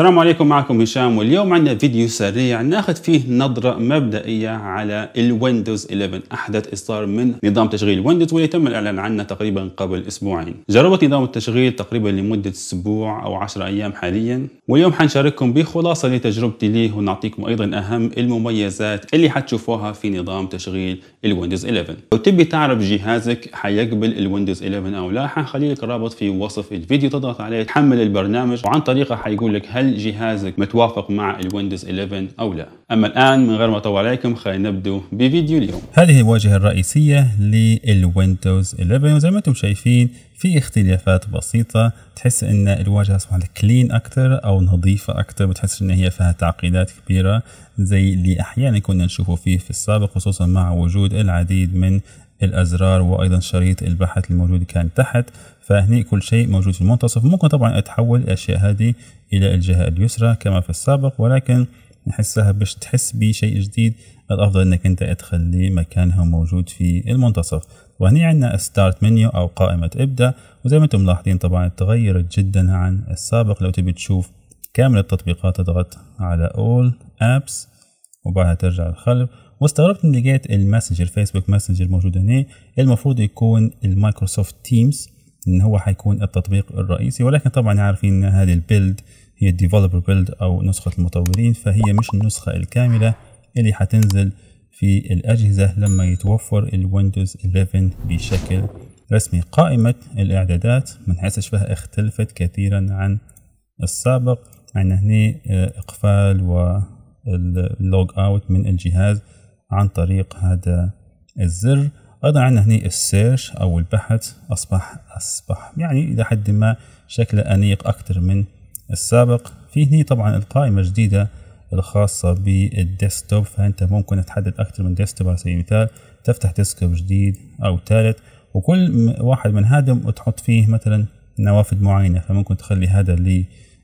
السلام عليكم معكم هشام واليوم عندنا فيديو سريع ناخذ فيه نظرة مبدئية على الويندوز 11 أحدث إصدار من نظام تشغيل ويندوز واللي تم الإعلان عنه تقريبا قبل أسبوعين جربت نظام التشغيل تقريبا لمدة أسبوع أو 10 أيام حاليا واليوم حنشارككم بخلاصة لتجربتي ليه ونعطيكم أيضا أهم المميزات اللي حتشوفوها في نظام تشغيل الويندوز 11 لو تبي تعرف جهازك حيقبل الويندوز 11 أو لا حنخلي لك رابط في وصف الفيديو تضغط عليه تحمل البرنامج وعن طريقه حيقول لك هل هل جهازك متوافق مع الويندوز 11 أو لا أما الآن من غير ما أطول عليكم خلينا نبدا بفيديو اليوم هذه الواجهة الرئيسية للويندوز 11 وزي ما أنتم شايفين في اختلافات بسيطة تحس ان الواجهة اصبحت كلين اكثر او نظيفة اكثر بتحس ان هي فيها تعقيدات كبيرة زي اللي احيانا كنا نشوفه فيه في السابق خصوصا مع وجود العديد من الازرار وايضا شريط البحث الموجود كان تحت فهني كل شيء موجود في المنتصف ممكن طبعا اتحول الاشياء هذه الى الجهه اليسرى كما في السابق ولكن نحسها باش تحس بشيء جديد الافضل انك انت تخلي مكانها موجود في المنتصف وهني عندنا ستارت منيو او قائمه ابدا وزي ما انتم ملاحظين طبعا تغيرت جدا عن السابق لو تبي تشوف كامل التطبيقات تضغط على all apps وبعدها ترجع للخلف واستغربت اني لقيت الماسنجر فيسبوك ماسنجر موجود هنا المفروض يكون المايكروسوفت تيمز ان هو حيكون التطبيق الرئيسي ولكن طبعا عارفين ان هذه البيلد هي الديفلوبر بيلد او نسخه المطورين فهي مش النسخه الكامله اللي حتنزل في الأجهزة لما يتوفر الويندوز 11 بشكل رسمي قائمة الإعدادات من حيث شبه اختلفت كثيرا عن السابق عندنا هنا آه، إقفال واللوج أوت من الجهاز عن طريق هذا الزر ايضا عندنا هنا السيرش او البحث اصبح اصبح يعني الى حد ما شكله انيق اكثر من السابق في هنا طبعا القائمه الجديدة الخاصه بالديسكتوب فانت ممكن تحدد اكثر من ديسكتوب على سبيل المثال تفتح ديسكتوب جديد او ثالث وكل واحد من هادم تحط فيه مثلا نوافذ معينه فممكن تخلي هذا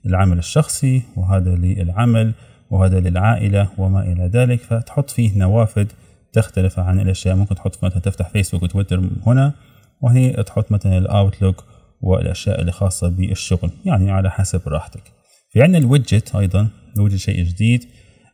للعمل الشخصي وهذا للعمل وهذا للعائلة وما إلى ذلك فتحط فيه نوافذ تختلف عن الأشياء ممكن تحط مثلا تفتح فيسبوك وتويتر هنا وهني تحط مثلا الأوتلوك والأشياء الخاصة بالشغل يعني على حسب راحتك في عندنا الويدجت أيضا الويدجت شيء جديد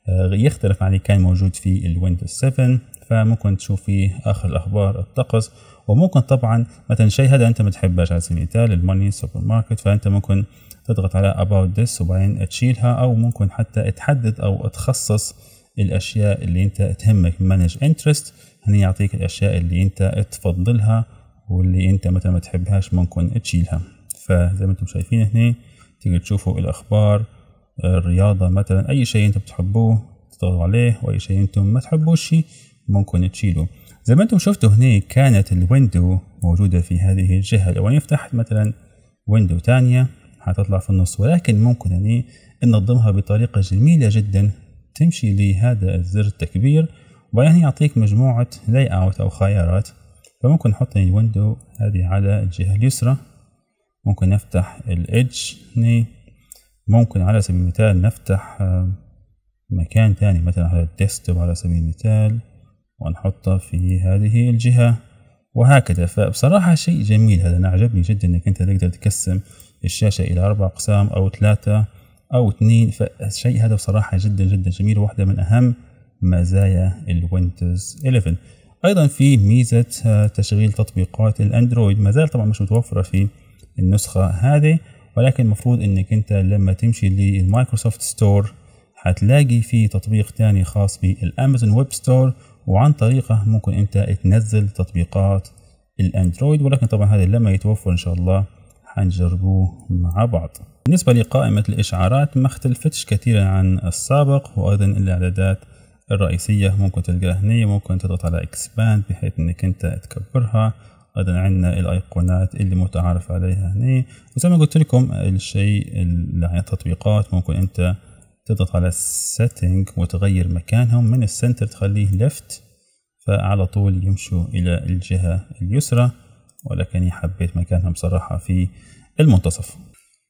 آه، يختلف عن اللي كان موجود في الويندوز 7 فممكن تشوف فيه اخر الاخبار الطقس وممكن طبعا مثلا شيء هذا انت ما تحبهاش على سبيل المثال الماني سوبر ماركت فانت ممكن تضغط على اباوت ذس وبعدين تشيلها او ممكن حتى تحدد او تخصص الاشياء اللي انت تهمك مانج انترست هنا يعطيك الاشياء اللي انت تفضلها واللي انت مثلا ما تحبهاش ممكن تشيلها فزي ما انتم شايفين هنا تقدر تشوفوا الاخبار الرياضة مثلا أي شيء أنتم بتحبوه تضغطوا عليه وأي شيء أنتم ما تحبوش ممكن تشيلوا زي ما أنتم شفتوا هنا كانت الويندو موجودة في هذه الجهة لو أنا فتحت مثلا ويندو تانية حتطلع في النص ولكن ممكن أني ننظمها بطريقة جميلة جدا تمشي لهذا الزر التكبير وبعدين يعطيك مجموعة لاي اوت أو خيارات فممكن نحط الويندو هذه على الجهة اليسرى ممكن نفتح الإدج هني ممكن على سبيل المثال نفتح آه، مكان تاني مثلا على الديسكتوب على سبيل المثال ونحطه في هذه الجهة وهكذا فبصراحة شيء جميل هذا أنا عجبني جدا أنك أنت تقدر تقسم الشاشة إلى أربع أقسام أو ثلاثة أو اثنين فالشيء هذا بصراحة جدا جدا جميل وواحدة من أهم مزايا الويندوز 11 أيضا في ميزة آه، تشغيل تطبيقات الأندرويد ما زال طبعا مش متوفرة في النسخة هذه ولكن المفروض انك انت لما تمشي للمايكروسوفت ستور هتلاقي في تطبيق تاني خاص بالامازون ويب ستور وعن طريقه ممكن انت تنزل تطبيقات الاندرويد ولكن طبعا هذا لما يتوفر ان شاء الله هنجربوه مع بعض بالنسبة لقائمة الإشعارات ما اختلفتش كثيرا عن السابق وأيضا الإعدادات الرئيسية ممكن تلقاها هنا ممكن تضغط على اكسباند بحيث انك انت تكبرها هذا عندنا الايقونات اللي متعارف عليها هنا يعني وزي ما قلت لكم الشيء اللي عن التطبيقات ممكن انت تضغط على السيتنج وتغير مكانهم من السنتر تخليه ليفت فعلى طول يمشوا الى الجهة اليسرى ولكني حبيت مكانهم صراحة في المنتصف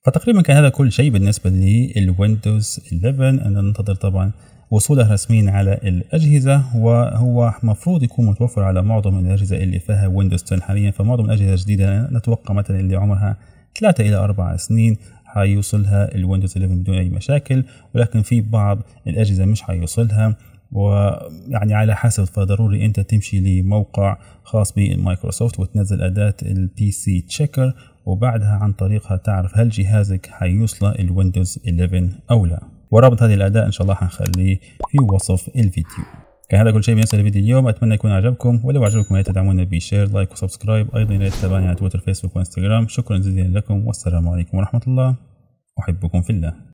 فتقريبا كان هذا كل شيء بالنسبة للويندوز 11 أنا ننتظر طبعا وصولها رسميا على الأجهزة وهو مفروض يكون متوفر على معظم الأجهزة اللي فيها ويندوز 10 حاليا فمعظم الأجهزة الجديدة نتوقع مثلا اللي عمرها 3 إلى 4 سنين حيوصلها الويندوز 11 بدون أي مشاكل ولكن في بعض الأجهزة مش حيوصلها ويعني على حسب فضروري انت تمشي لموقع خاص بمايكروسوفت وتنزل اداه البي سي تشيكر وبعدها عن طريقها تعرف هل جهازك حيوصله الويندوز 11 أو لا ورابط هذه الاداء إن شاء الله حنخليه في وصف الفيديو كان هذا كل شيء بالنسبة لفيديو اليوم أتمنى يكون عجبكم ولو عجبكم لا تدعمونا بشير لايك وسبسكرايب أيضا لا تتابعوني على تويتر فيسبوك وانستغرام شكرا جزيلا لكم والسلام عليكم ورحمة الله أحبكم في الله